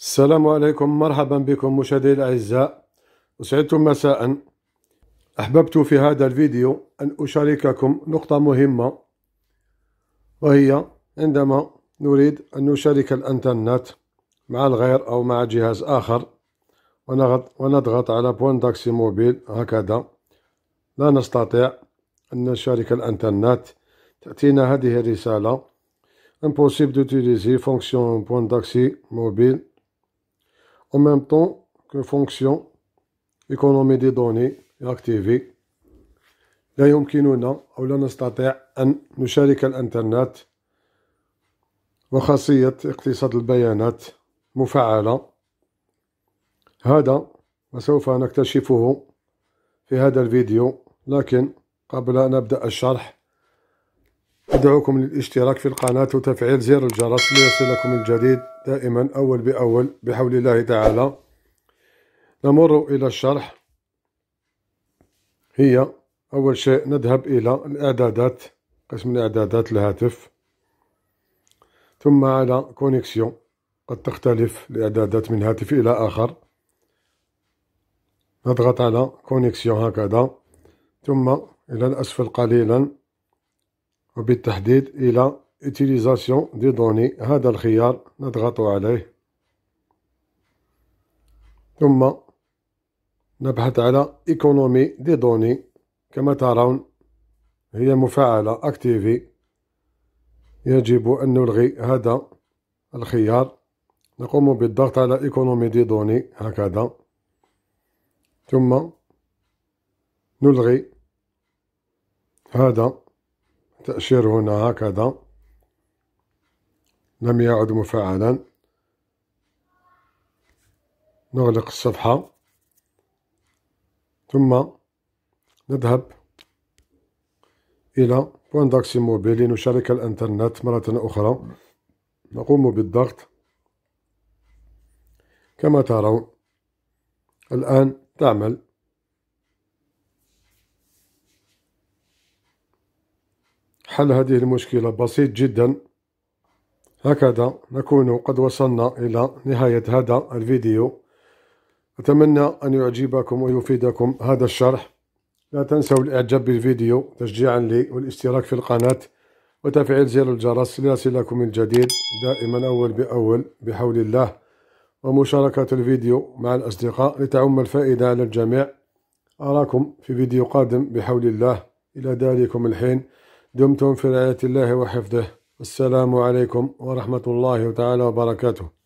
السلام عليكم مرحبا بكم مشاهدي الأعزاء أسعدتم مساء أحببت في هذا الفيديو أن أشارككم نقطة مهمة وهي عندما نريد أن نشارك الأنترنت مع الغير أو مع جهاز آخر ونضغط على بوان داكسي موبيل هكذا لا نستطيع أن نشارك الأنترنت تأتينا هذه الرسالة impossible d'utiliser fonction point d'accès mobile en même temps qu'une fonction économie des données est activée. لا يمكننا أو لا نستطيع أن نشارك الإنترنت وخاصية اقتصاد البيانات مفعلة هذا وسوف نكتشفه في هذا الفيديو لكن قبل أن أبدأ الشرح أدعوكم للاشتراك في القناة وتفعيل زر الجرس ليصلكم الجديد دائما أول بأول بحول الله تعالى نمر إلى الشرح هي أول شيء نذهب إلى الإعدادات قسم الإعدادات الهاتف ثم على كونيكسيون قد تختلف الإعدادات من هاتف إلى آخر نضغط على كونيكسيون هكذا ثم إلى الأسفل قليلا وبالتحديد إلى utilisation دي دوني هذا الخيار نضغط عليه ثم نبحث على ايكونومي دي دوني كما ترون هي مفعلة اكتيفي يجب أن نلغي هذا الخيار نقوم بالضغط على ايكونومي دي دوني هكذا ثم نلغي هذا تأشير هنا هكذا لم يعد مفعلا نغلق الصفحة ثم نذهب إلى بونداكسي موبيل لنشارك الإنترنت مرة أخرى نقوم بالضغط كما ترون الآن تعمل حل هذه المشكلة بسيط جدا هكذا نكون قد وصلنا إلى نهاية هذا الفيديو أتمنى أن يعجبكم ويفيدكم هذا الشرح لا تنسوا الإعجاب بالفيديو تشجيعا لي والاشتراك في القناة وتفعيل زر الجرس ليصلكم الجديد دائما أول بأول بحول الله ومشاركة الفيديو مع الأصدقاء لتعم الفائدة على الجميع أراكم في فيديو قادم بحول الله إلى ذلكم الحين دمتم في رعاية الله وحفظه السلام عليكم ورحمة الله تعالى وبركاته